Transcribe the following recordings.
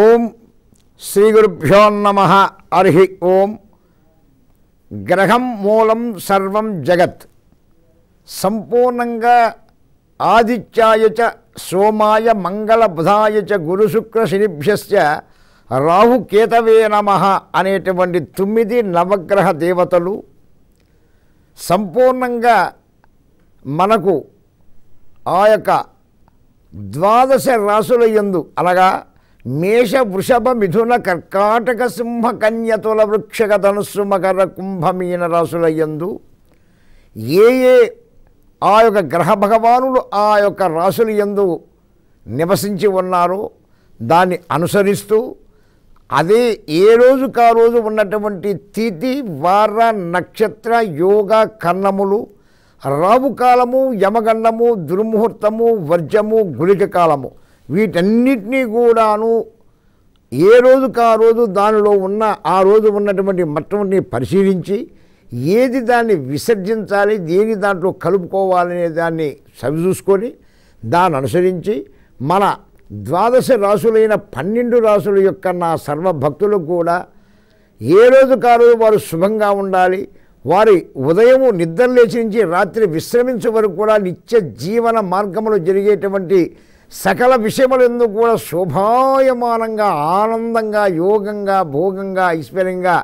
ఓం శ్రీ గురుభ్యో నమ అర్హి ఓం గ్రహం మూలం సర్వం జగత్ సంపూర్ణంగా ఆదిత్యాయ చ సోమాయ మంగళ బుధాయ చ గురుశుక్ర శనిభ్యశ్చ రాహుకేతవే నమ అనేటువంటి తొమ్మిది నవగ్రహ దేవతలు సంపూర్ణంగా మనకు ఆ యొక్క ద్వాదశ రాసుల యందు అనగా మేష వృషభ మిథున కర్కాటక సింహ కన్యతుల వృక్షగతనుసు మకర కుంభమీన రాసుల యందు ఏ ఏ ఆ యొక్క గ్రహ భగవానులు ఆ యొక్క రాసుల యందు నివసించి ఉన్నారో దాన్ని అనుసరిస్తూ అదే ఏ రోజు కా రోజు ఉన్నటువంటి తిథి వార నక్షత్ర యోగ కన్నములు రావు కాలము యమగండము దుర్ముహూర్తము వర్జము గుళిక కాలము వీటన్నిటినీ కూడాను ఏ రోజుకు ఆ రోజు దానిలో ఉన్న ఆ రోజు ఉన్నటువంటి మొట్టమొదటిని పరిశీలించి ఏది దాన్ని విసర్జించాలి దేని దాంట్లో కలుపుకోవాలనే దాన్ని సవిచూసుకొని దాన్ని అనుసరించి మన ద్వాదశ రాసులైన పన్నెండు రాసుల యొక్క నా సర్వభక్తులకు కూడా ఏ రోజు కారోజు వారు శుభంగా ఉండాలి వారి ఉదయము నిద్రలేచి నుంచి రాత్రి విశ్రమించే వరకు కూడా నిత్య జీవన మార్గంలో జరిగేటువంటి సకల విషయములందు కూడా శోభాయమానంగా ఆనందంగా యోగంగా భోగంగా ఐశ్వర్యంగా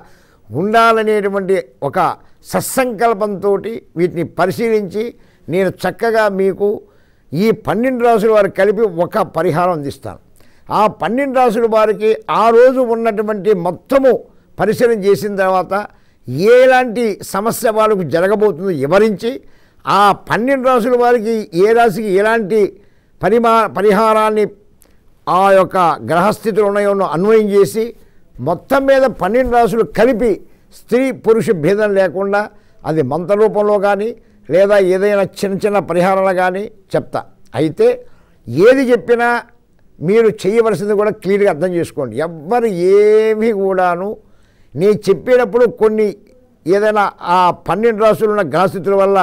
ఉండాలనేటువంటి ఒక సత్సంకల్పంతో వీటిని పరిశీలించి నేను చక్కగా మీకు ఈ పన్నెండు రాసుల వారికి కలిపి ఒక పరిహారం అందిస్తాను ఆ పన్నెండు రాసుల వారికి ఆ రోజు ఉన్నటువంటి మొత్తము పరిశీలన చేసిన తర్వాత ఎలాంటి సమస్య వాళ్ళకు జరగబోతుందో వివరించి ఆ పన్నెండు రాసుల వారికి ఏ రాశికి ఎలాంటి పరిమా పరిహారాన్ని ఆ యొక్క గ్రహస్థితులు ఉన్నాయో అన్వయం చేసి మొత్తం మీద పన్నెండు రాసులు కలిపి స్త్రీ పురుష భేదం లేకుండా అది మంత్రరూపంలో రూపంలో కానీ లేదా ఏదైనా చిన్న చిన్న పరిహారాలు కానీ చెప్తా అయితే ఏది చెప్పినా మీరు చేయవలసింది కూడా క్లియర్గా అర్థం చేసుకోండి ఎవ్వరు ఏమి కూడాను నేను చెప్పేటప్పుడు కొన్ని ఏదైనా ఆ పన్నెండు రాసులు ఉన్న గ్రహస్థితుల వల్ల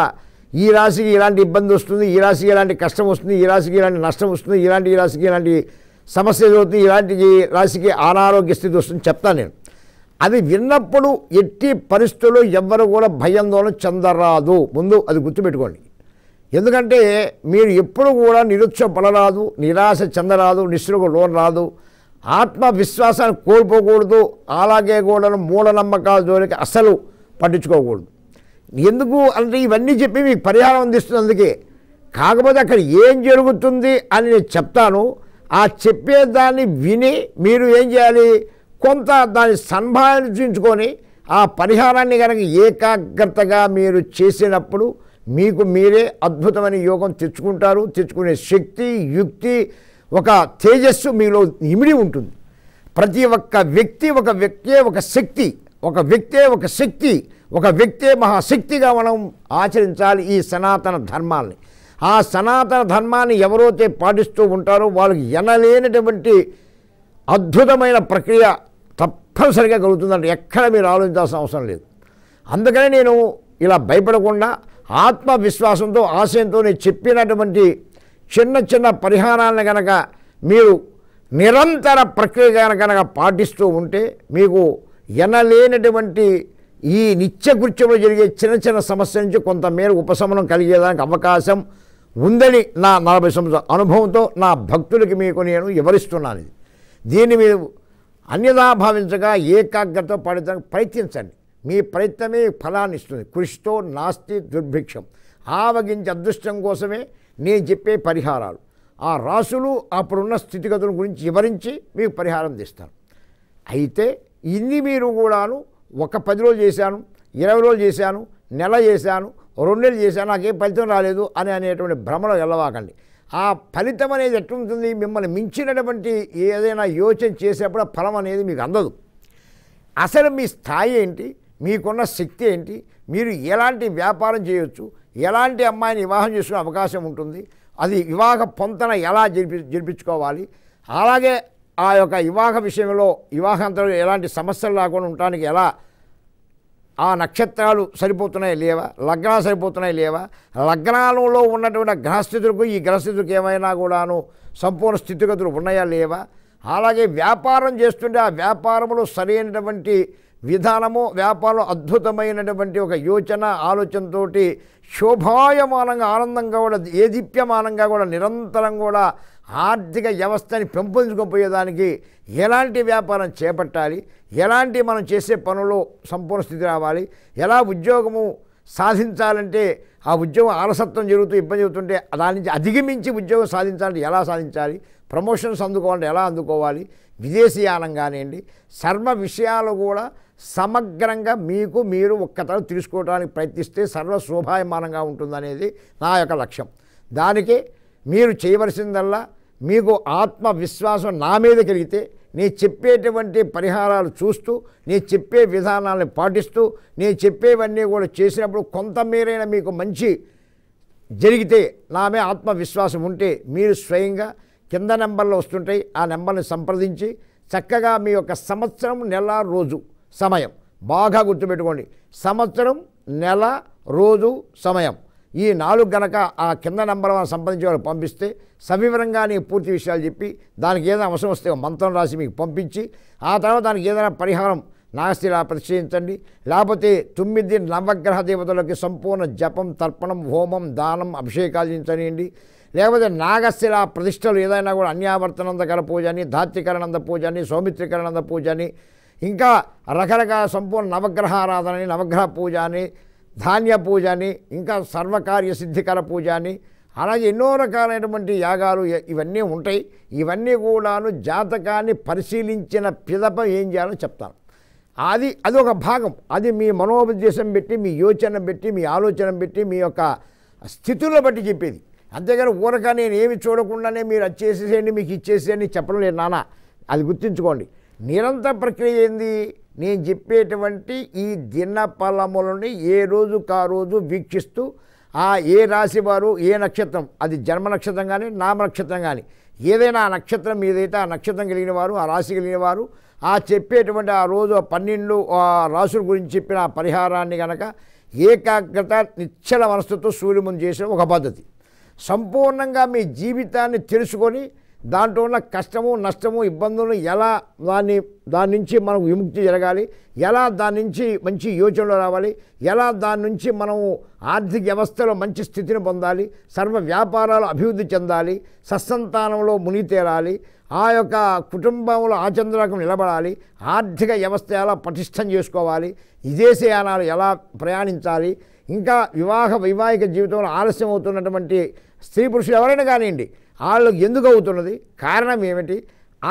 ఈ రాశికి ఇలాంటి ఇబ్బంది వస్తుంది ఈ రాశికి ఇలాంటి కష్టం వస్తుంది ఈ రాశికి ఇలాంటి నష్టం వస్తుంది ఇలాంటి ఈ రాశికి ఇలాంటి సమస్య జరుగుతుంది ఇలాంటి రాశికి అనారోగ్య స్థితి వస్తుంది చెప్తాను నేను అది విన్నప్పుడు ఎట్టి పరిస్థితుల్లో ఎవ్వరు కూడా భయంతోనూ చెందరాదు ముందు అది గుర్తుపెట్టుకోండి ఎందుకంటే మీరు ఎప్పుడు కూడా నిరుత్సపడరాదు నిరాశ చెందరాదు నిశ్రుగ లోన్ రాదు ఆత్మవిశ్వాసాన్ని కోల్పోకూడదు అలాగే కూడా మూఢనమ్మకాల జోలికి అసలు పట్టించుకోకూడదు ఎందుకు అంటే ఇవన్నీ చెప్పి మీకు పరిహారం అందిస్తుంది అందుకే కాకపోతే అక్కడ ఏం జరుగుతుంది అని నేను చెప్తాను ఆ చెప్పేదాన్ని విని మీరు ఏం చేయాలి కొంత దాన్ని సంభాషించుకొని ఆ పరిహారాన్ని కనుక ఏకాగ్రతగా మీరు చేసినప్పుడు మీకు మీరే అద్భుతమైన యోగం తెచ్చుకుంటారు తెచ్చుకునే శక్తి యుక్తి ఒక తేజస్సు మీలో ఇమిడి ఉంటుంది ప్రతి ఒక్క వ్యక్తి ఒక వ్యక్తే ఒక శక్తి ఒక వ్యక్తే ఒక శక్తి ఒక వ్యక్తే మహాశక్తిగా మనం ఆచరించాలి ఈ సనాతన ధర్మాల్ని ఆ సనాతన ధర్మాన్ని ఎవరైతే పాటిస్తూ ఉంటారో వాళ్ళకి ఎనలేనటువంటి అద్భుతమైన ప్రక్రియ తప్పనిసరిగా కలుగుతుందంటే ఎక్కడ మీరు ఆలోచించాల్సిన అవసరం లేదు అందుకనే నేను ఇలా భయపడకుండా ఆత్మవిశ్వాసంతో ఆశయంతో నేను చెప్పినటువంటి చిన్న చిన్న పరిహారాలను కనుక మీరు నిరంతర ప్రక్రియ కనుక పాటిస్తూ ఉంటే మీకు ఎనలేనటువంటి ఈ నిత్యకృత్యంలో జరిగే చిన్న చిన్న సమస్య నుంచి కొంతమేర ఉపశమనం కలిగేదానికి అవకాశం ఉందని నా నలభై సంవత్సరాల అనుభవంతో నా భక్తులకి మీకు నేను వివరిస్తున్నాను ఇది దీన్ని మీరు అన్యదా భావించగా ఏకాగ్రత పడడానికి ప్రయత్నించండి మీ ప్రయత్నమే ఫలాన్ని ఇస్తుంది కృషితో నాస్తి దుర్భిక్షం ఆవగించి అదృష్టం కోసమే నేను చెప్పే పరిహారాలు ఆ రాసులు అప్పుడున్న స్థితిగతుల గురించి వివరించి మీకు పరిహారం తీస్తాను అయితే ఇన్ని మీరు కూడాను ఒక పది రోజులు చేశాను ఇరవై రోజులు చేశాను నెల చేశాను రెండు నెలలు చేశాను నాకేం ఫలితం రాలేదు అని అనేటువంటి భ్రమలో వెళ్ళవాకండి ఆ ఫలితం అనేది ఎట్లుంటుంది మిమ్మల్ని మించినటువంటి ఏదైనా యోచన చేసేప్పుడు ఫలం అనేది మీకు అందదు అసలు మీ స్థాయి ఏంటి మీకున్న శక్తి ఏంటి మీరు ఎలాంటి వ్యాపారం చేయొచ్చు ఎలాంటి అమ్మాయిని వివాహం చేసుకునే అవకాశం ఉంటుంది అది వివాహ పొంతన ఎలా జరిపి జరిపించుకోవాలి అలాగే ఆ యొక్క వివాహ విషయంలో వివాహాంతరం ఎలాంటి సమస్యలు రాకుండా ఉండటానికి ఎలా ఆ నక్షత్రాలు సరిపోతున్నాయి లేవా లగ్నాలు సరిపోతున్నాయి లేవా లగ్నాలలో ఉన్నటువంటి గ్రహస్థితులకు ఈ గ్రహస్థితులకు ఏమైనా కూడాను సంపూర్ణ స్థితిగతులు ఉన్నాయా లేవా అలాగే వ్యాపారం చేస్తుంటే ఆ వ్యాపారంలో సరైనటువంటి విధానము వ్యాపారం అద్భుతమైనటువంటి ఒక యోచన ఆలోచనతో శోభాయమానంగా ఆనందంగా కూడా ఏదిప్యమానంగా కూడా నిరంతరం కూడా ఆర్థిక వ్యవస్థని పెంపొందించుకోపోయేదానికి ఎలాంటి వ్యాపారం చేపట్టాలి ఎలాంటి మనం చేసే పనుల్లో సంపూర్ణ స్థితి రావాలి ఎలా ఉద్యోగము సాధించాలంటే ఆ ఉద్యోగం ఆలసత్వం జరుగుతూ ఇబ్బంది జరుగుతుంటే దాని నుంచి అధిగమించి ఉద్యోగం సాధించాలంటే ఎలా సాధించాలి ప్రమోషన్స్ అందుకోవాలంటే ఎలా అందుకోవాలి విదేశీయానం కానివ్వండి సర్వ విషయాలు కూడా సమగ్రంగా మీకు మీరు ఒక్కతరం తీసుకోవడానికి ప్రయత్నిస్తే సర్వ శోభాయమానంగా ఉంటుందనేది నా యొక్క లక్ష్యం దానికి మీరు చేయవలసిందల్లా మీకు ఆత్మవిశ్వాసం నా మీద కలిగితే నేను చెప్పేటువంటి పరిహారాలు చూస్తూ నేను చెప్పే విధానాలను పాటిస్తూ నేను చెప్పేవన్నీ కూడా చేసినప్పుడు కొంతమేరైనా మీకు మంచి జరిగితే నామే ఆత్మవిశ్వాసం ఉంటే మీరు స్వయంగా కింద నెంబర్లు వస్తుంటాయి ఆ నెంబర్ని సంప్రదించి చక్కగా మీ యొక్క సంవత్సరం నెల రోజు సమయం బాగా గుర్తుపెట్టుకోండి సంవత్సరం నెల రోజు సమయం ఈ నాలుగు గనక ఆ కింద నెంబర్ వన్ సంబంధించి వాళ్ళు పంపిస్తే సవివరంగా నీకు పూర్తి విషయాలు చెప్పి దానికి ఏదైనా అవసరం వస్తే మంత్రం రాసి మీకు పంపించి ఆ తర్వాత దానికి ఏదైనా పరిహారం నాగశిలా ప్రతిష్ఠించండి లేకపోతే తొమ్మిది నవగ్రహ దేవతలకి సంపూర్ణ జపం తర్పణం హోమం దానం అభిషేకాలు చేయించనియండి లేకపోతే నాగశిల ప్రతిష్టలు ఏదైనా కూడా అన్యావర్తనందకర పూజ అని ధాత్రికరణంద పూజ అని సౌమిత్రికరణంద పూజ అని ఇంకా రకరకాల సంపూర్ణ ఆరాధన అని నవగ్రహ పూజ అని ధాన్య పూజ అని ఇంకా సర్వకార్య సిద్ధికర పూజ అని అలాగే ఎన్నో రకాలైనటువంటి యాగాలు ఇవన్నీ ఉంటాయి ఇవన్నీ కూడాను జాతకాన్ని పరిశీలించిన పిదప ఏం చేయాలో చెప్తాను అది అది ఒక భాగం అది మీ మనోపదేశం పెట్టి మీ యోచన పెట్టి మీ ఆలోచన పెట్టి మీ యొక్క స్థితులను బట్టి చెప్పేది అంతేగాని ఊరక నేను ఏమి చూడకుండానే మీరు అది చేసేసేయండి మీకు ఇచ్చేసేయండి చెప్పడం లేదు నానా అది గుర్తుంచుకోండి నిరంతర ప్రక్రియ ఏంది నేను చెప్పేటువంటి ఈ ఫలములని ఏ రోజుకు ఆ రోజు వీక్షిస్తూ ఆ ఏ రాశి వారు ఏ నక్షత్రం అది జన్మ నక్షత్రం కానీ నామ నక్షత్రం కానీ ఏదైనా ఆ నక్షత్రం ఏదైతే ఆ నక్షత్రం కలిగిన వారు ఆ రాశి కలిగిన వారు ఆ చెప్పేటువంటి ఆ రోజు పన్నెండు రాసుల గురించి చెప్పిన ఆ పరిహారాన్ని కనుక ఏకాగ్రత నిశ్చల మనస్సుతో సూర్యముని చేసిన ఒక పద్ధతి సంపూర్ణంగా మీ జీవితాన్ని తెలుసుకొని దాంట్లో ఉన్న కష్టము నష్టము ఇబ్బందులు ఎలా దాన్ని దాని నుంచి మనం విముక్తి జరగాలి ఎలా దాని నుంచి మంచి యోచనలు రావాలి ఎలా దాని నుంచి మనము ఆర్థిక వ్యవస్థలో మంచి స్థితిని పొందాలి సర్వ వ్యాపారాలు అభివృద్ధి చెందాలి సత్సంతానంలో తేరాలి ఆ యొక్క కుటుంబంలో ఆచంద్రకు నిలబడాలి ఆర్థిక వ్యవస్థ ఎలా పటిష్టం చేసుకోవాలి విదేశయానాలు ఎలా ప్రయాణించాలి ఇంకా వివాహ వైవాహిక జీవితంలో ఆలస్యం అవుతున్నటువంటి స్త్రీ పురుషులు ఎవరైనా కానివ్వండి వాళ్ళకి ఎందుకు అవుతున్నది కారణం ఏమిటి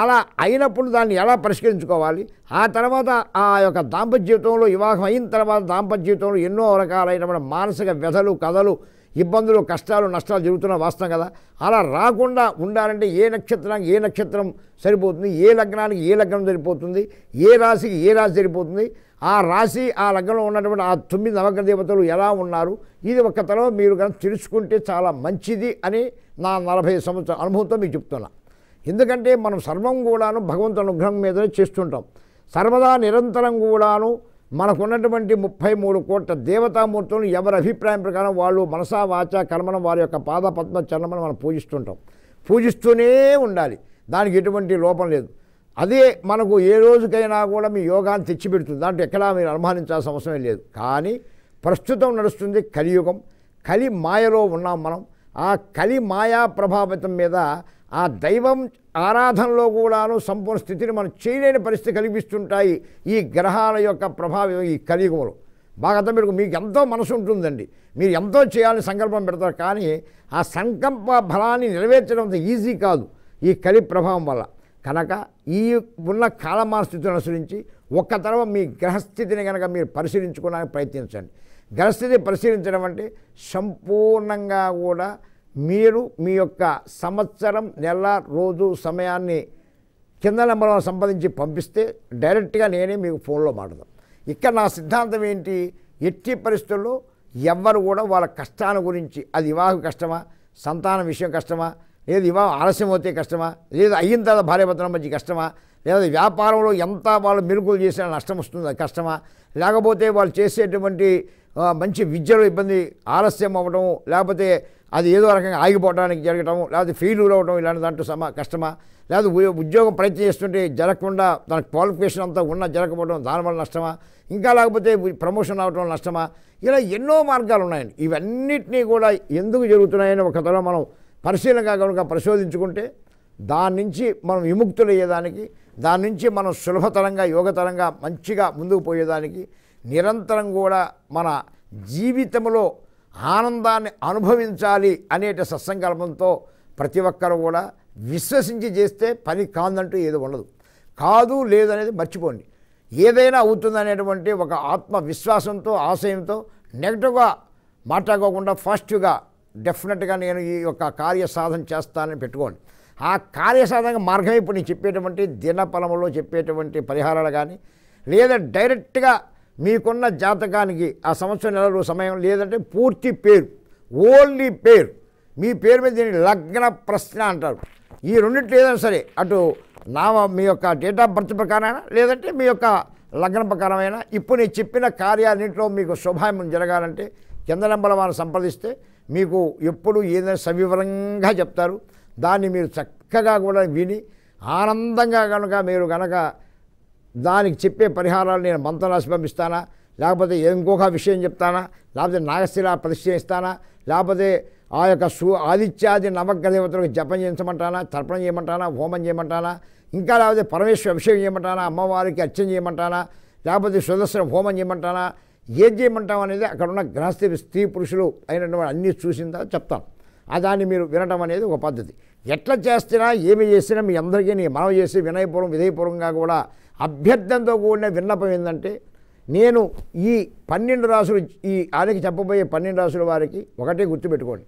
అలా అయినప్పుడు దాన్ని ఎలా పరిష్కరించుకోవాలి ఆ తర్వాత ఆ యొక్క దాంపత్య జీవితంలో వివాహం అయిన తర్వాత దాంపత్య జీవితంలో ఎన్నో రకాలైన మానసిక వ్యధలు కథలు ఇబ్బందులు కష్టాలు నష్టాలు జరుగుతున్న వాస్తవం కదా అలా రాకుండా ఉండాలంటే ఏ నక్షత్రానికి ఏ నక్షత్రం సరిపోతుంది ఏ లగ్నానికి ఏ లగ్నం సరిపోతుంది ఏ రాశికి ఏ రాశి సరిపోతుంది ఆ రాశి ఆ లగ్నంలో ఉన్నటువంటి ఆ తొమ్మిది నవగ్ర దేవతలు ఎలా ఉన్నారు ఇది ఒక్క తరం మీరు కనుక తెలుసుకుంటే చాలా మంచిది అని నా నలభై సంవత్సరాల అనుభవంతో మీకు చెప్తున్నాను ఎందుకంటే మనం సర్వం కూడాను భగవంతు అనుగ్రహం మీదనే చేస్తుంటాం సర్వదా నిరంతరం కూడాను మనకున్నటువంటి ముప్పై మూడు కోట్ల దేవతామూర్తులను ఎవరి అభిప్రాయం ప్రకారం వాళ్ళు మనసా వాచ కర్మను వారి యొక్క పాదపద్మ చరణమని మనం పూజిస్తుంటాం పూజిస్తూనే ఉండాలి దానికి ఎటువంటి లోపం లేదు అదే మనకు ఏ రోజుకైనా కూడా మీ యోగాన్ని తెచ్చిపెడుతుంది దాంట్లో ఎక్కడా మీరు అనుమానించాల్సిన అవసరం లేదు కానీ ప్రస్తుతం నడుస్తుంది కలియుగం కలి మాయలో ఉన్నాం మనం ఆ కలి మాయా ప్రభావితం మీద ఆ దైవం ఆరాధనలో కూడాను సంపూర్ణ స్థితిని మనం చేయలేని పరిస్థితి కలిగిస్తుంటాయి ఈ గ్రహాల యొక్క ప్రభావం ఈ కలియుగములు బాగా అర్థం మీరు మీకు ఎంతో మనసు ఉంటుందండి మీరు ఎంతో చేయాలని సంకల్పం పెడతారు కానీ ఆ సంకల్ప ఫలాన్ని నెరవేర్చడం ఈజీ కాదు ఈ కలి ప్రభావం వల్ల కనుక ఈ ఉన్న కాలమాన స్థితిని అనుసరించి ఒక్క తర్వాత మీ గ్రహస్థితిని కనుక మీరు పరిశీలించుకోవడానికి ప్రయత్నించండి గ్రహస్థితి పరిశీలించడం అంటే సంపూర్ణంగా కూడా మీరు మీ యొక్క సంవత్సరం నెల రోజు సమయాన్ని కింద నెంబర్లో సంపాదించి పంపిస్తే డైరెక్ట్గా నేనే మీకు ఫోన్లో మాట్లాడదాం ఇక్కడ నా సిద్ధాంతం ఏంటి ఎట్టి పరిస్థితుల్లో ఎవ్వరు కూడా వాళ్ళ కష్టాల గురించి అది వివాహ కష్టమా సంతాన విషయం కష్టమా లేదు వివాహం ఆలస్యం అవుతే కష్టమా లేదా అయిన తర్వాత భార్యాభర్తల మధ్య కష్టమా లేదా వ్యాపారంలో ఎంత వాళ్ళు మెరుగులు చేసినా నష్టం వస్తుంది అది కష్టమా లేకపోతే వాళ్ళు చేసేటువంటి మంచి విద్యలో ఇబ్బంది ఆలస్యం అవ్వడం లేకపోతే అది ఏదో రకంగా ఆగిపోవడానికి జరగటం లేకపోతే ఫెయిల్యూర్ అవ్వటం ఇలాంటి దాంట్లో సమా కష్టమా లేదా ఉద్యోగం ప్రయత్నం చేస్తుంటే జరగకుండా దాని క్వాలిఫికేషన్ అంతా ఉన్నా జరగకపోవడం దానివల్ల నష్టమా ఇంకా లేకపోతే ప్రమోషన్ అవ్వడం నష్టమా ఇలా ఎన్నో మార్గాలు ఉన్నాయండి ఇవన్నింటినీ కూడా ఎందుకు జరుగుతున్నాయని ఒక తరం మనం పరిశీలనగా కనుక పరిశోధించుకుంటే దాని నుంచి మనం విముక్తులయ్యేదానికి దాని నుంచి మనం సులభతరంగా యోగతరంగా మంచిగా ముందుకు పోయేదానికి నిరంతరం కూడా మన జీవితంలో ఆనందాన్ని అనుభవించాలి అనేట సత్సంకల్పంతో ప్రతి ఒక్కరు కూడా విశ్వసించి చేస్తే పని కాదంటూ ఏది ఉండదు కాదు లేదనేది మర్చిపోండి ఏదైనా అవుతుందనేటువంటి ఒక ఆత్మవిశ్వాసంతో ఆశయంతో నెగటివ్గా మాట్లాడుకోకుండా ఫస్ట్గా డెఫినెట్గా నేను ఈ యొక్క కార్యసాధన చేస్తానని పెట్టుకోండి ఆ కార్యసాధన మార్గం ఇప్పుడు నేను చెప్పేటువంటి దినఫలములో చెప్పేటువంటి పరిహారాలు కానీ లేదా డైరెక్ట్గా మీకున్న జాతకానికి ఆ సంవత్సరం నెలలు సమయం లేదంటే పూర్తి పేరు ఓన్లీ పేరు మీ పేరు మీద దీన్ని లగ్న ప్రశ్న అంటారు ఈ రెండింటి ఏదైనా సరే అటు నా మీ యొక్క డేట్ ఆఫ్ బర్త్ ప్రకారమైనా లేదంటే మీ యొక్క లగ్న ప్రకారమైనా ఇప్పుడు నేను చెప్పిన కార్యాలన్నింటిలో మీకు శుభాయం జరగాలంటే కింద నెంబర్ వారిని సంప్రదిస్తే మీకు ఎప్పుడు ఏదైనా సవివరంగా చెప్తారు దాన్ని మీరు చక్కగా కూడా విని ఆనందంగా కనుక మీరు కనుక దానికి చెప్పే పరిహారాలు నేను మంత్రం రాసి పంపిస్తానా లేకపోతే ఇంకొక విషయం చెప్తానా లేకపోతే నాగశిల ప్రతిష్ఠిస్తానా లేకపోతే ఆ యొక్క సు ఆదిత్యాది నవగ్గ దేవతలకు జపం చేయించమంటానా తర్పణం చేయమంటానా హోమం చేయమంటానా ఇంకా లేకపోతే పరమేశ్వర అభిషేకం చేయమంటానా అమ్మవారికి అర్చన చేయమంటానా లేకపోతే సుదర్శన హోమం చేయమంటానా ఏం చేయమంటాం అనేది అక్కడ ఉన్న గ్రహస్థి స్త్రీ పురుషులు అయినటువంటి అన్నీ చూసిందా చెప్తాను ఆ దాన్ని మీరు వినటం అనేది ఒక పద్ధతి ఎట్లా చేస్తున్నా ఏమి చేసినా మీ అందరికీ నీ మనవి చేసి వినయపూర్వం విధేయపూర్వంగా కూడా అభ్యర్థనతో కూడిన విన్నపం ఏంటంటే నేను ఈ పన్నెండు రాసులు ఈ ఆయనకి చెప్పబోయే పన్నెండు రాసుల వారికి ఒకటే గుర్తుపెట్టుకోండి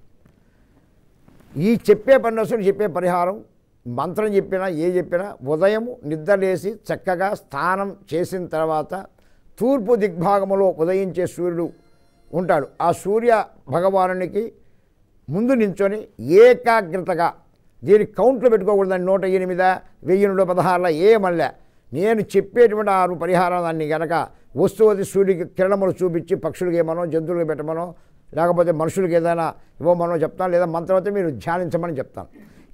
ఈ చెప్పే పన్నెండు రాసులు చెప్పే పరిహారం మంత్రం చెప్పినా ఏ చెప్పినా ఉదయం నిద్రలేసి చక్కగా స్నానం చేసిన తర్వాత తూర్పు దిగ్భాగంలో ఉదయించే సూర్యుడు ఉంటాడు ఆ సూర్య భగవానునికి ముందు నించొని ఏకాగ్రతగా దీని కౌంట్లు పెట్టుకోకూడదండి నూట ఎనిమిదా వెయ్యి నూట పదహారుల ఏ మళ్ళీ నేను చెప్పేటువంటి ఆరు పరిహారం దాన్ని గనక వస్తువుది సూర్యుడికి కిరణములు చూపించి పక్షులకి ఏమనో జంతువులకు పెట్టమనో లేకపోతే మనుషులకి ఏదైనా ఇవ్వమనో చెప్తాను లేదా మంత్రం మీరు ధ్యానించమని చెప్తాను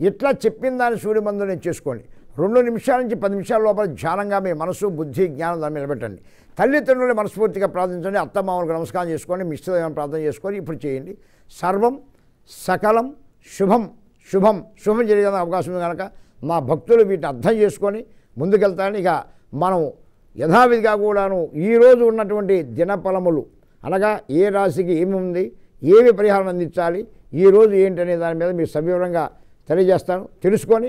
ఇట్లా చెప్పిన దాన్ని సూర్య మందు నేను చేసుకోండి రెండు నిమిషాల నుంచి పది నిమిషాల లోపల ధ్యానంగా మీ మనసు బుద్ధి జ్ఞానం దాన్ని నిలబెట్టండి తల్లిదండ్రులు మనస్ఫూర్తిగా ప్రార్థించండి అత్తమామలకు నమస్కారం చేసుకోండి మిశ్రమైన ప్రార్థన చేసుకొని ఇప్పుడు చేయండి సర్వం సకలం శుభం శుభం శుభం జరిగే అవకాశం ఉంది కనుక మా భక్తులు వీటిని అర్థం చేసుకొని ముందుకెళ్తాను ఇక మనం యథావిధిగా కూడాను ఈరోజు ఉన్నటువంటి దినఫలములు అనగా ఏ రాశికి ఏమి ఉంది ఏవి పరిహారం అందించాలి ఈరోజు ఏంటనే దాని మీద మీకు సవివరంగా తెలియజేస్తాను తెలుసుకొని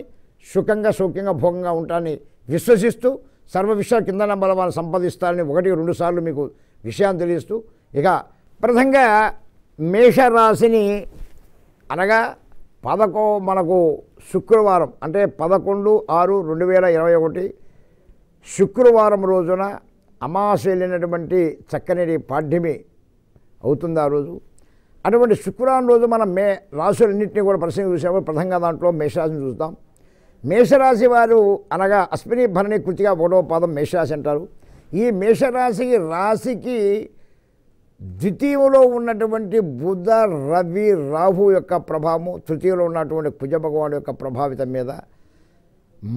సుఖంగా సౌఖ్యంగా భోగంగా ఉంటానని విశ్వసిస్తూ సర్వ విషయాల కింద బలవాన్ని సంపాదిస్తారని ఒకటి రెండు సార్లు మీకు విషయాన్ని తెలియస్తూ ఇక ప్రథంగా మేషరాశిని అనగా పదకో మనకు శుక్రవారం అంటే పదకొండు ఆరు రెండు వేల ఇరవై ఒకటి శుక్రవారం రోజున అమావాస్య వెళ్ళినటువంటి చక్కని పాఠ్యమి అవుతుంది ఆ రోజు అటువంటి శుక్రవారం రోజు మనం మే రాశులన్నింటినీ కూడా ప్రసంగం చూసాము ప్రధానంగా దాంట్లో మేషరాశిని చూస్తాం మేషరాశి వారు అనగా అశ్విని భరణి కృతిగా ఒకటో పాదం మేషరాశి అంటారు ఈ మేషరాశికి రాశికి ద్వితీయంలో ఉన్నటువంటి బుధ రవి రాహు యొక్క ప్రభావము తృతీయంలో ఉన్నటువంటి కుజ భగవాను యొక్క ప్రభావితం మీద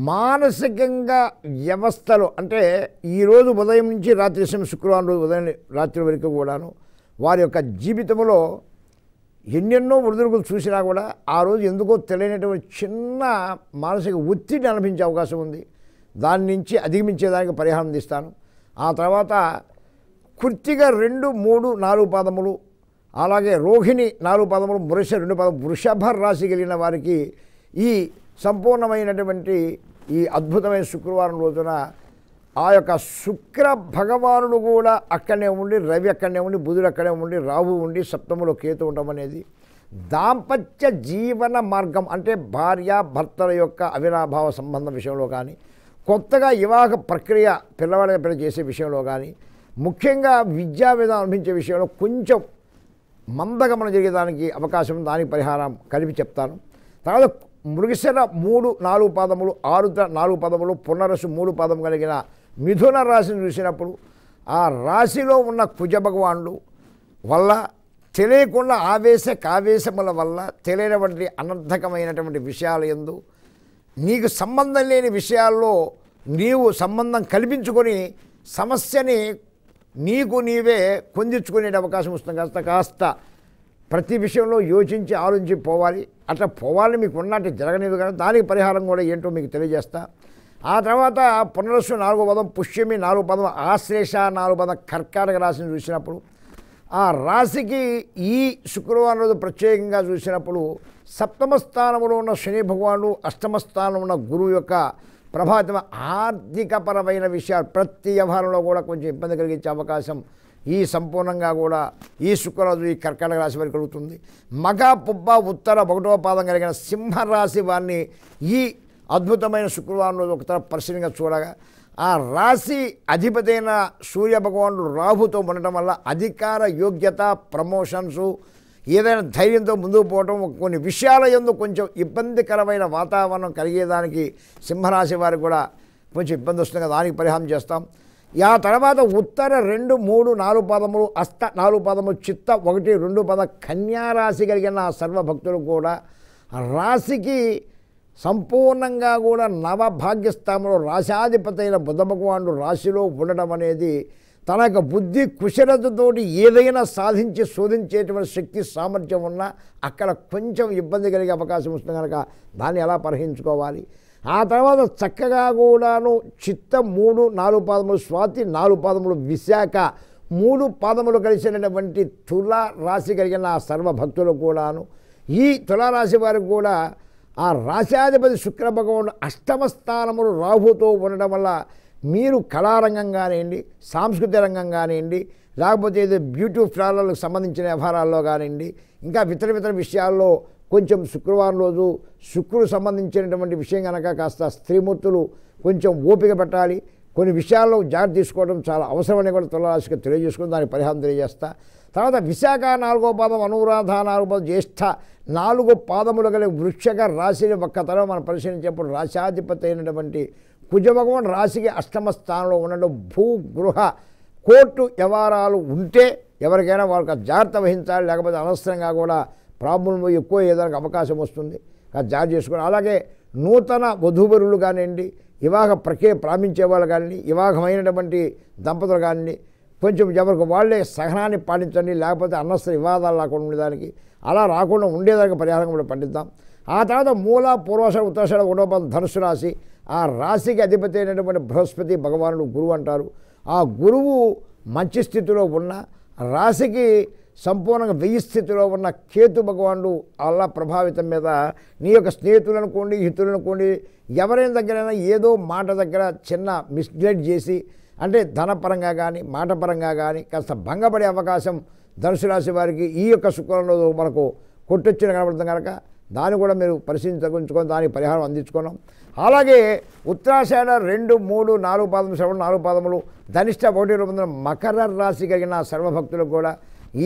మానసికంగా వ్యవస్థలు అంటే ఈరోజు ఉదయం నుంచి రాత్రి సమయం శుక్రవారం రోజు ఉదయం రాత్రి వరకు కూడాను వారి యొక్క జీవితంలో ఎన్నెన్నో ఒడిదుడుకులు చూసినా కూడా ఆ రోజు ఎందుకో తెలియనటువంటి చిన్న మానసిక ఒత్తిడిని అనిపించే అవకాశం ఉంది దాని నుంచి అధిగమించేదానికి పరిహారం ఇస్తాను ఆ తర్వాత కుర్తిగా రెండు మూడు నాలుగు పాదములు అలాగే రోహిణి నాలుగు పదములు వృష రెండు పదం వృషభ రాశి కలిగిన వారికి ఈ సంపూర్ణమైనటువంటి ఈ అద్భుతమైన శుక్రవారం రోజున ఆ యొక్క శుక్ర భగవానుడు కూడా అక్కడనే ఉండి రవి అక్కడనే ఉండి బుధుడు అక్కడే ఉండి రాహు ఉండి సప్తములో కేతు ఉండడం అనేది దాంపత్య జీవన మార్గం అంటే భార్య భర్తల యొక్క అవినాభావ సంబంధం విషయంలో కానీ కొత్తగా వివాహ ప్రక్రియ పిల్లవాడిగా పిల్ల చేసే విషయంలో కానీ ముఖ్యంగా విద్యా విధానం అనిపించే విషయంలో కొంచెం మందగమనం జరిగేదానికి అవకాశం దానికి పరిహారం కలిపి చెప్తాను తర్వాత మృగశర మూడు నాలుగు పదములు ఆరుద్ర నాలుగు పదములు పునరసు మూడు పదము కలిగిన మిథున రాశిని చూసినప్పుడు ఆ రాశిలో ఉన్న కుజ భగవానుడు వల్ల తెలియకుండా ఆవేశ కావేశముల వల్ల తెలియనటువంటి అనర్థకమైనటువంటి విషయాలు ఎందు నీకు సంబంధం లేని విషయాల్లో నీవు సంబంధం కల్పించుకొని సమస్యని నీకు నీవే కొందించుకునే అవకాశం వస్తుంది కాస్త కాస్త ప్రతి విషయంలో యోచించి ఆలోచించి పోవాలి అట్లా పోవాలని మీకు ఉన్నట్టు జరగలేదు కానీ దానికి పరిహారం కూడా ఏంటో మీకు తెలియజేస్తా ఆ తర్వాత పునరస్సు నాలుగో పదం పుష్యమి నాలుగు పదం ఆశ్లేష నాలుగు పదం కర్కాటక రాశిని చూసినప్పుడు ఆ రాశికి ఈ శుక్రవారం రోజు ప్రత్యేకంగా చూసినప్పుడు సప్తమ స్థానంలో ఉన్న శని భగవానుడు అష్టమ స్థానంలో ఉన్న గురువు యొక్క ప్రభావితం ఆర్థికపరమైన విషయాలు ప్రతి వ్యవహారంలో కూడా కొంచెం ఇబ్బంది కలిగించే అవకాశం ఈ సంపూర్ణంగా కూడా ఈ శుక్రరాజు ఈ కర్కాటక రాశి వారికి కలుగుతుంది మగ పుబ్బ ఉత్తర ఒకటవ పాదం కలిగిన సింహరాశి వారిని ఈ అద్భుతమైన శుక్రవారం రోజు ఒకతర పరిశీలిగా చూడగా ఆ రాశి అధిపతైన సూర్య భగవానుడు రాహుతో ఉండటం వల్ల అధికార యోగ్యత ప్రమోషన్సు ఏదైనా ధైర్యంతో ముందుకు పోవటం కొన్ని విషయాల ఎందు కొంచెం ఇబ్బందికరమైన వాతావరణం కలిగేదానికి సింహరాశి వారికి కూడా కొంచెం ఇబ్బంది వస్తుంది కదా దానికి పరిహారం చేస్తాం ఆ తర్వాత ఉత్తర రెండు మూడు నాలుగు పదములు అష్ట నాలుగు పదములు చిత్త ఒకటి రెండు పద కన్యారాశి కలిగిన సర్వభక్తులు కూడా రాశికి సంపూర్ణంగా కూడా నవభాగ్యస్థానంలో రాశాధిపతి అయిన బుధ భగవానుడు రాశిలో ఉండడం అనేది తన యొక్క బుద్ధి కుశలతతోటి ఏదైనా సాధించి శోధించేటువంటి శక్తి సామర్థ్యం ఉన్నా అక్కడ కొంచెం ఇబ్బంది కలిగే అవకాశం వస్తుంది కనుక దాన్ని ఎలా పరిహరించుకోవాలి ఆ తర్వాత చక్కగా కూడాను చిత్త మూడు నాలుగు పాదములు స్వాతి నాలుగు పాదములు విశాఖ మూడు పాదములు కలిసినటువంటి తులా రాశి కలిగిన ఆ సర్వభక్తులు కూడాను ఈ తులారాశి వారికి కూడా ఆ రాశాధిపతి శుక్ర భగవాను అష్టమ స్థానములు రాహుతో ఉండడం వల్ల మీరు కళారంగం కానివ్వండి సాంస్కృతిక రంగం కానివ్వండి లేకపోతే ఏదో బ్యూటీ పార్లర్లకు సంబంధించిన వ్యవహారాల్లో కానివ్వండి ఇంకా ఇతర ఇతర విషయాల్లో కొంచెం శుక్రవారం రోజు శుక్రుడు సంబంధించినటువంటి విషయం కనుక కాస్త స్త్రీమూర్తులు కొంచెం ఓపిక పెట్టాలి కొన్ని విషయాల్లో జాగ్రత్త తీసుకోవడం చాలా అవసరమని కూడా తులరాశికి తెలియజేసుకుని దానికి పరిహారం తెలియజేస్తా తర్వాత విశాఖ నాలుగో పాదం అనురాధ నాలుగో పాదం జ్యేష్ఠ నాలుగు పాదములు కలిగి వృక్షగా రాశిని తరం మనం పరిశీలించినప్పుడు రాశాధిపతి అయినటువంటి కుజభగవన్ రాశికి అష్టమ స్థానంలో ఉండడం భూ గృహ కోర్టు వ్యవహారాలు ఉంటే ఎవరికైనా వాళ్ళకి జాగ్రత్త వహించాలి లేకపోతే అనవసరంగా కూడా ప్రాబ్లం ఎక్కువ ఏదైనా అవకాశం వస్తుంది జాగ్రత్త చేసుకోవాలి అలాగే నూతన వధూవరులు కానివ్వండి వివాహ ప్రక్రియ ప్రామించే వాళ్ళు కానివ్వండి వివాహమైనటువంటి దంపతులు కానివ్వండి కొంచెం ఎవరికి వాళ్ళే సహనాన్ని పాటించండి లేకపోతే అనవసర వివాదాలు రాకుండా ఉండేదానికి అలా రాకుండా ఉండేదానికి పరిహారం కూడా పండిద్దాం ఆ తర్వాత మూల పూర్వాష ఉత్తరాష ఒకటో ధనుసు రాశి ఆ రాశికి అధిపతి అయినటువంటి బృహస్పతి భగవానుడు గురువు అంటారు ఆ గురువు మంచి స్థితిలో ఉన్న రాశికి సంపూర్ణంగా వెయ్యి స్థితిలో ఉన్న కేతు భగవానుడు అల్లా ప్రభావితం మీద నీ యొక్క స్నేహితులు అనుకోండి హితులు అనుకోండి ఎవరైనా దగ్గరైనా ఏదో మాట దగ్గర చిన్న మిస్గైడ్ చేసి అంటే ధనపరంగా కానీ మాటపరంగా కానీ కాస్త భంగపడే అవకాశం ధనుసు రాశి వారికి ఈ యొక్క శుక్రంలో మనకు కొట్టొచ్చిన కనబడుతుంది కనుక దాన్ని కూడా మీరు పరిశీలించుకొని దానికి పరిహారం అందించుకున్నాం అలాగే ఉత్తరాషాఢ రెండు మూడు నాలుగు పాదములు శ్రవణ నాలుగు పాదములు ధనిష్ట ఒకటి రూపొందిన మకర రాశి కలిగిన సర్వభక్తులకు కూడా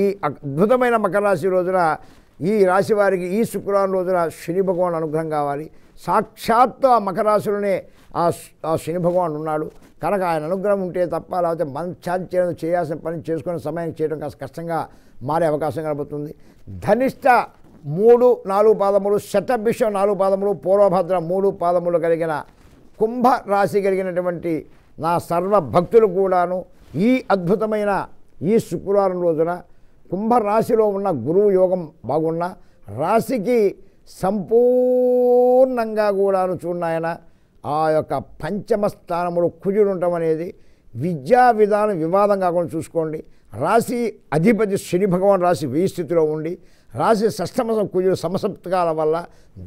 ఈ అద్భుతమైన మకర రాశి రోజున ఈ రాశి వారికి ఈ శుక్రవారం రోజున శని భగవాన్ అనుగ్రహం కావాలి సాక్షాత్తు ఆ మకర రాశిలోనే ఆ శని భగవాన్ ఉన్నాడు కనుక ఆయన అనుగ్రహం ఉంటే తప్ప లేకపోతే మంచాది చేయడం చేయాల్సిన పని చేసుకునే సమయానికి చేయడం కాస్త కష్టంగా మారే అవకాశం కనబడుతుంది ధనిష్ట మూడు నాలుగు పాదములు శతభిషం నాలుగు పాదములు పూర్వభద్ర మూడు పాదములు కలిగిన కుంభ రాశి కలిగినటువంటి నా సర్వ భక్తులు కూడాను ఈ అద్భుతమైన ఈ శుక్రవారం రోజున కుంభరాశిలో ఉన్న గురువు యోగం బాగున్న రాశికి సంపూర్ణంగా కూడాను చూడాయన ఆ యొక్క పంచమ స్థానములు కుజుడు ఉండటం అనేది విద్యా విధానం వివాదం కాకుండా చూసుకోండి రాశి అధిపతి శని భగవాన్ రాశి వీ స్థితిలో ఉండి రాశి సష్టమసం కుజుడు సమసప్తకాల వల్ల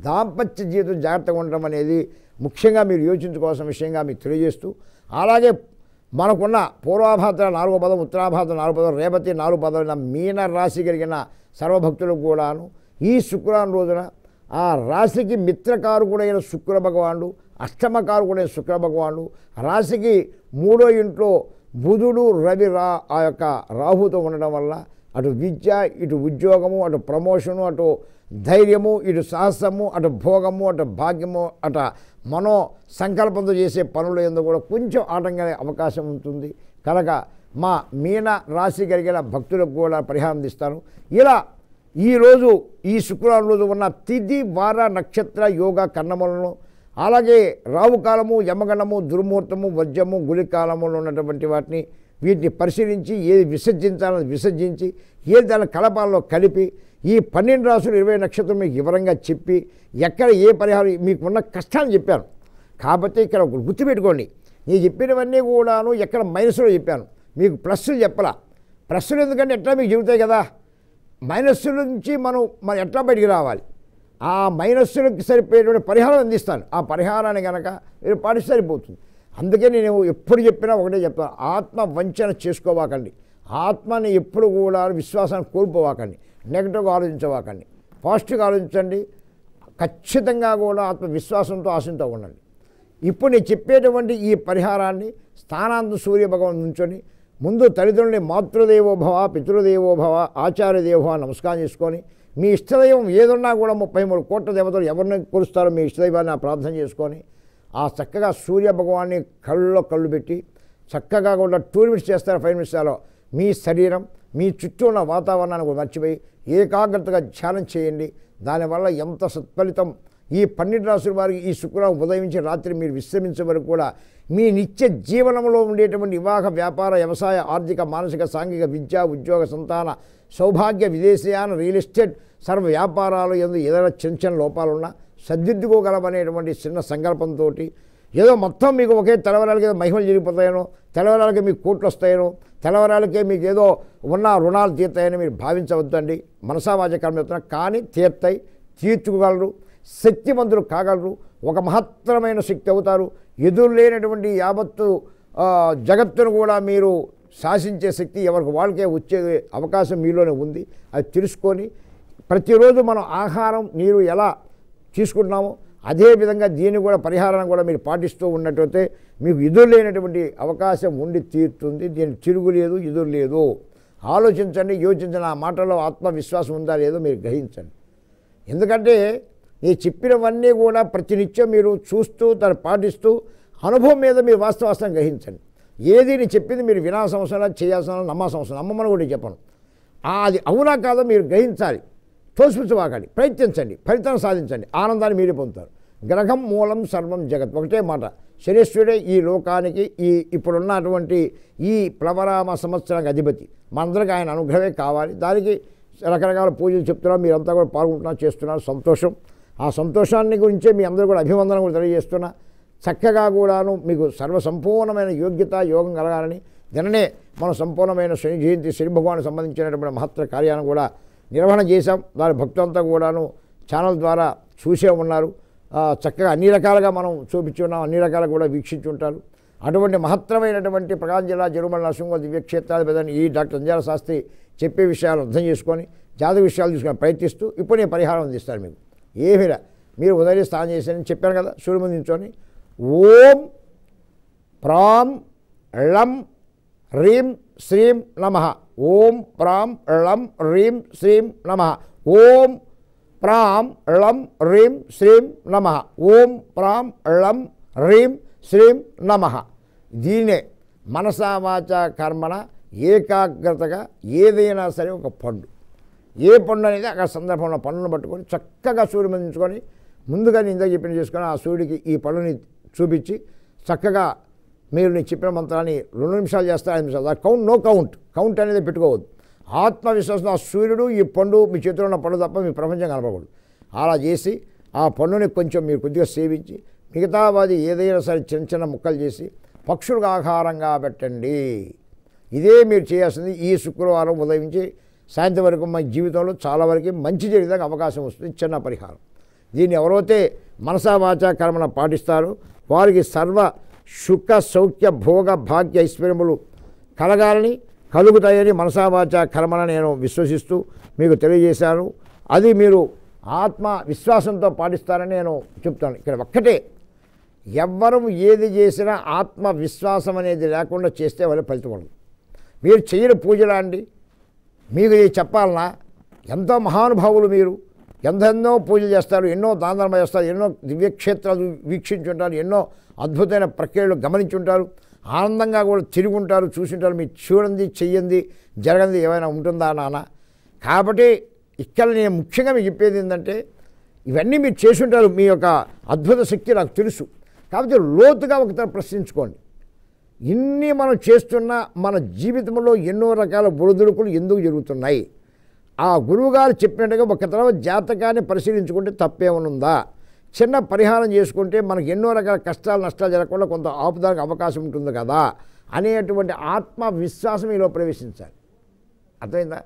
దాంపత్య జీవితం జాగ్రత్తగా ఉండడం అనేది ముఖ్యంగా మీరు యోచించుకోవాల్సిన విషయంగా మీకు తెలియజేస్తూ అలాగే మనకున్న పూర్వాభాద్ర నాలుగో పదం ఉత్తరాభాద్ర నాలుగో పదం రేపతి నాలుగు పదం మీన రాశి కలిగిన సర్వభక్తులకు కూడాను ఈ శుక్రవారం రోజున ఆ రాశికి మిత్రకారుకుడైన శుక్ర భగవానుడు అష్టమకారుకుడైన శుక్ర భగవానుడు రాశికి మూడో ఇంట్లో బుధుడు రవి రా ఆ యొక్క రాహుతో ఉండడం వల్ల అటు విద్య ఇటు ఉద్యోగము అటు ప్రమోషను అటు ధైర్యము ఇటు సాహసము అటు భోగము అటు భాగ్యము అట మనో సంకల్పంతో చేసే పనులు ఎందుకు కూడా కొంచెం ఆటంకనే అవకాశం ఉంటుంది కనుక మా మీన రాశి కలిగిన భక్తులకు కూడా పరిహారం ఇస్తాను ఇలా ఈరోజు ఈ శుక్రవారం రోజు ఉన్న తిథి వార నక్షత్ర యోగ కన్నములను అలాగే రావుకాలము యమగణము దుర్ముహూర్తము వజ్రము గుళికాలములు ఉన్నటువంటి వాటిని వీటిని పరిశీలించి ఏది విసర్జించాలని విసర్జించి ఏది దాని కలపాలలో కలిపి ఈ పన్నెండు రాసులు ఇరవై నక్షత్రం మీకు వివరంగా చెప్పి ఎక్కడ ఏ పరిహారం మీకున్న కష్టాన్ని చెప్పాను కాబట్టి ఇక్కడ గుర్తుపెట్టుకోండి నేను చెప్పినవన్నీ కూడాను ఎక్కడ మైనస్లో చెప్పాను మీకు ప్లస్సులు చెప్పలా ప్లస్సులు ఎందుకంటే ఎట్లా మీకు చెబుతాయి కదా మైనస్సుల నుంచి మనం మనం ఎట్లా బయటికి రావాలి ఆ మైనస్సులకు సరిపోయేటువంటి పరిహారం అందిస్తాను ఆ పరిహారాన్ని కనుక మీరు పాటిస్తే సరిపోతుంది అందుకే నేను ఎప్పుడు చెప్పినా ఒకటే చెప్తాను ఆత్మ వంచన చేసుకోవాకండి ఆత్మని ఎప్పుడు కూడా విశ్వాసాన్ని కోల్పోవాకండి నెగిటివ్గా ఆలోచించవాకండి పాజిటివ్గా ఆలోచించండి ఖచ్చితంగా కూడా ఆత్మవిశ్వాసంతో ఆశంతో ఉండండి ఇప్పుడు నేను చెప్పేటువంటి ఈ పరిహారాన్ని స్థానాంత సూర్య భగవాన్ నుంచొని ముందు తల్లిదండ్రుని మాతృదేవోభవ పితృదేవోభవ ఆచార్యదేవోభవ నమస్కారం చేసుకొని మీ ఇష్టదైవం ఏదున్నా కూడా ముప్పై మూడు కోట్ల దేవతలు ఎవరిని కొలుస్తారో మీ ఇష్టదైవాన్ని ప్రార్థన చేసుకొని ఆ చక్కగా సూర్య భగవాన్ని కళ్ళలో కళ్ళు పెట్టి చక్కగా కూడా టూ చేస్తారు ఫైవ్ మినిట్స్లో మీ శరీరం మీ చుట్టూ ఉన్న వాతావరణాన్ని కూడా మర్చిపోయి ఏకాగ్రతగా ధ్యానం చేయండి దానివల్ల ఎంత సత్ఫలితం ఈ పన్నెండు రాసుల వారికి ఈ శుక్రవారం ఉదయించి రాత్రి మీరు విశ్రమించే వరకు కూడా మీ నిత్య జీవనంలో ఉండేటువంటి వివాహ వ్యాపార వ్యవసాయ ఆర్థిక మానసిక సాంఘిక విద్యా ఉద్యోగ సంతాన సౌభాగ్య విదేశీయాన రియల్ ఎస్టేట్ సర్వ వ్యాపారాలు ఎందుకు ఏదైనా చిన్న చిన్న లోపాలున్నా సద్దిద్దుకోగలమనేటువంటి చిన్న సంకల్పంతో ఏదో మొత్తం మీకు ఒకే తెలవరాలకి ఏదో మహిమలు జరిగిపోతాయనో తెలవరాలకి మీకు కోట్లు వస్తాయనో తెలవరాలకే మీకు ఏదో ఉన్న రుణాలు తీర్తాయని మీరు భావించవద్దండి మనసావాచ కర్మ చెప్తున్నా కానీ తీర్తాయి తీర్చుకోగలరు శక్తిమంతులు కాగలరు ఒక మహత్తరమైన శక్తి అవుతారు ఎదురు లేనటువంటి యావత్తు జగత్తును కూడా మీరు శాసించే శక్తి ఎవరికి వాళ్ళకే వచ్చే అవకాశం మీలోనే ఉంది అది తెలుసుకొని ప్రతిరోజు మనం ఆహారం నీరు ఎలా తీసుకుంటున్నాము అదేవిధంగా దీన్ని కూడా పరిహారం కూడా మీరు పాటిస్తూ ఉన్నట్లయితే మీకు ఎదురు లేనటువంటి అవకాశం ఉండి తీరుతుంది దీనికి తిరుగులేదు ఎదురు లేదు ఆలోచించండి యోచించండి ఆ మాటలో ఆత్మవిశ్వాసం ఉందా లేదో మీరు గ్రహించండి ఎందుకంటే ఈ చెప్పినవన్నీ కూడా ప్రతినిత్యం మీరు చూస్తూ దాన్ని పాటిస్తూ అనుభవం మీద మీరు వాస్తవాస్తం గ్రహించండి ఏది నేను చెప్పింది మీరు వినా సంవత్సరాలు చేయాల్సిన నమ్మాల్సిన సంవత్సరం నమ్మమని కూడా చెప్పను అది అవునా కాదో మీరు గ్రహించాలి తోసిపుచ్చవాకండి ప్రయత్నించండి ఫలితం సాధించండి ఆనందాన్ని మీరే పొందుతారు గ్రహం మూలం సర్వం జగత్ ఒకటే మాట శనిశ్వరుడే ఈ లోకానికి ఈ ఇప్పుడున్నటువంటి ఈ ప్లవరామ సంవత్సరానికి అధిపతి మనందరికీ ఆయన అనుగ్రహమే కావాలి దానికి రకరకాల పూజలు చెప్తున్నారు మీరంతా కూడా పాల్గొంటున్నారు చేస్తున్నారు సంతోషం ఆ సంతోషాన్ని గురించే మీ అందరూ కూడా అభివందన కూడా తెలియజేస్తున్నా చక్కగా కూడాను మీకు సర్వసంపూర్ణమైన యోగ్యత యోగం కలగాలని నిన్ననే మన సంపూర్ణమైన శని జయంతి శని భగవాన్ సంబంధించినటువంటి మహత్తర కార్యాన్ని కూడా నిర్వహణ చేశాం దాని భక్తులంతా కూడాను ఛానల్ ద్వారా చూసే ఉన్నారు చక్కగా అన్ని రకాలుగా మనం ఉన్నాం అన్ని రకాలు కూడా వీక్షించుంటారు అటువంటి మహత్తరమైనటువంటి ప్రకాశం జిల్లా జరుమల నరసింహ దివ్యక్షేత్రాధిపతిని ఈ డాక్టర్ అంజాల శాస్త్రి చెప్పే విషయాలు అర్థం చేసుకొని జాతక విషయాలు తీసుకొని ప్రయత్నిస్తూ ఇప్పుడు నేను పరిహారం అందిస్తాను మీకు ఏమిరా మీరు ఉదయం స్నానం చేశారని చెప్పాను కదా సూర్యుడు ఓం ప్రాం ళం రీం శ్రీం నమ ఓం ప్రాం ళం రీం శ్రీం నమ ఓం ప్రాం ళం రీం శ్రీం నమ ఓం ప్రాం ళం రీం శ్రీం నమ దీనే మనసావాచ కర్మణ ఏకాగ్రతగా ఏదైనా సరే ఒక పండు ఏ పండు అనేది ఆ సందర్భంలో పనులను పట్టుకొని చక్కగా సూర్యమందించుకొని ముందుగా నేను ఇందాక చెప్పిన చేసుకొని ఆ సూర్యుడికి ఈ పనుని చూపించి చక్కగా మీరు నేను చెప్పిన మంత్రాన్ని రెండు నిమిషాలు చేస్తే ఐదు నిమిషాలు కౌంట్ నో కౌంట్ కౌంట్ అనేది పెట్టుకోవద్దు ఆత్మవిశ్వాసం ఆ సూర్యుడు ఈ పండు మీ చేతిలో ఉన్న పండు తప్ప మీ ప్రపంచం కనపడకూడదు అలా చేసి ఆ పండుని కొంచెం మీరు కొద్దిగా సేవించి మిగతా అది ఏదైనా సరే చిన్న చిన్న ముక్కలు చేసి పక్షులకు ఆహారంగా పెట్టండి ఇదే మీరు చేయాల్సింది ఈ శుక్రవారం ఉదయించి సాయంత్రం వరకు మన జీవితంలో చాలా వరకు మంచి జరిగేదానికి అవకాశం వస్తుంది చిన్న పరిహారం దీన్ని ఎవరైతే మనసా వాచా కర్మను పాటిస్తారు వారికి సర్వ సుఖ సౌఖ్య భోగ భాగ్య ఐశ్వర్యములు కలగాలని కలుగుతాయని మనసావాచ కర్మన నేను విశ్వసిస్తూ మీకు తెలియజేశాను అది మీరు ఆత్మ విశ్వాసంతో పాటిస్తారని నేను చెప్తాను ఇక్కడ ఒక్కటే ఎవ్వరూ ఏది చేసినా ఆత్మ విశ్వాసం అనేది లేకుండా చేస్తే వాళ్ళు ఫలితం ఉండదు మీరు చేయని పూజలా అండి మీకు చెప్పాలన్నా ఎంతో మహానుభావులు మీరు ఎంతెన్నో పూజలు చేస్తారు ఎన్నో దాంధర్మ చేస్తారు ఎన్నో దివ్యక్షేత్రాలు వీక్షించుంటారు ఎన్నో అద్భుతమైన ప్రక్రియలు గమనించుంటారు ఆనందంగా కూడా తిరుగుంటారు చూసింటారు మీరు చూడండి చెయ్యండి జరగంది ఏమైనా ఉంటుందా నాన్న కాబట్టి ఇక్కడ నేను ముఖ్యంగా మీకు చెప్పేది ఏంటంటే ఇవన్నీ మీరు చేసుంటారు మీ యొక్క అద్భుత శక్తి నాకు తెలుసు కాబట్టి లోతుగా ఒకసారి ప్రశ్నించుకోండి ఇన్ని మనం చేస్తున్న మన జీవితంలో ఎన్నో రకాల ఒడిదుడుకులు ఎందుకు జరుగుతున్నాయి ఆ గురువుగారు చెప్పినట్టుగా ఒక తర్వాత జాతకాన్ని పరిశీలించుకుంటే తప్పేమనుందా చిన్న పరిహారం చేసుకుంటే మనకు ఎన్నో రకాల కష్టాలు నష్టాలు జరగకుండా కొంత ఆపుదానికి అవకాశం ఉంటుంది కదా అనేటువంటి ఆత్మవిశ్వాసం మీలో ప్రవేశించాలి అర్థమైందా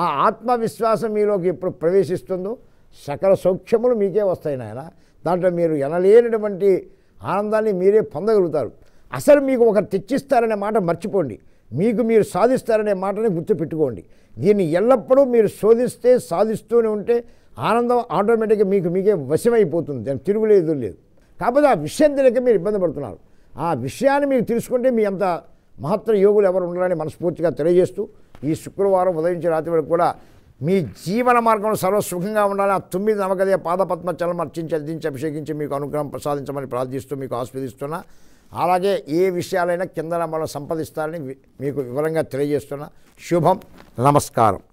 ఆ ఆత్మవిశ్వాసం మీలోకి ఎప్పుడు ప్రవేశిస్తుందో సకల సౌఖ్యములు మీకే వస్తాయి నాయన దాంట్లో మీరు ఎనలేనటువంటి ఆనందాన్ని మీరే పొందగలుగుతారు అసలు మీకు ఒకరు తెచ్చిస్తారనే మాట మర్చిపోండి మీకు మీరు సాధిస్తారనే మాటని గుర్తుపెట్టుకోండి దీన్ని ఎల్లప్పుడూ మీరు శోధిస్తే సాధిస్తూనే ఉంటే ఆనందం ఆటోమేటిక్గా మీకు మీకే వశమైపోతుంది దాని తిరుగులేదు లేదు కాకపోతే ఆ విషయం తెలియక మీరు ఇబ్బంది పడుతున్నారు ఆ విషయాన్ని మీరు తెలుసుకుంటే మీ అంత మహత్తర యోగులు ఎవరు ఉండాలని మనస్ఫూర్తిగా తెలియజేస్తూ ఈ శుక్రవారం ఉదయం రాత్రి వరకు కూడా మీ జీవన మార్గంలో సర్వసుఖంగా ఉండాలని ఆ తొమ్మిది నవకదే పాదపద్మ చలం అర్చించి అర్థించి అభిషేకించి మీకు అనుగ్రహం ప్రసాదించమని ప్రార్థిస్తూ మీకు ఆస్వాదిస్తున్నా అలాగే ఏ విషయాలైనా కిందన మనం సంపాదిస్తారని మీకు వివరంగా తెలియజేస్తున్నా శుభం నమస్కారం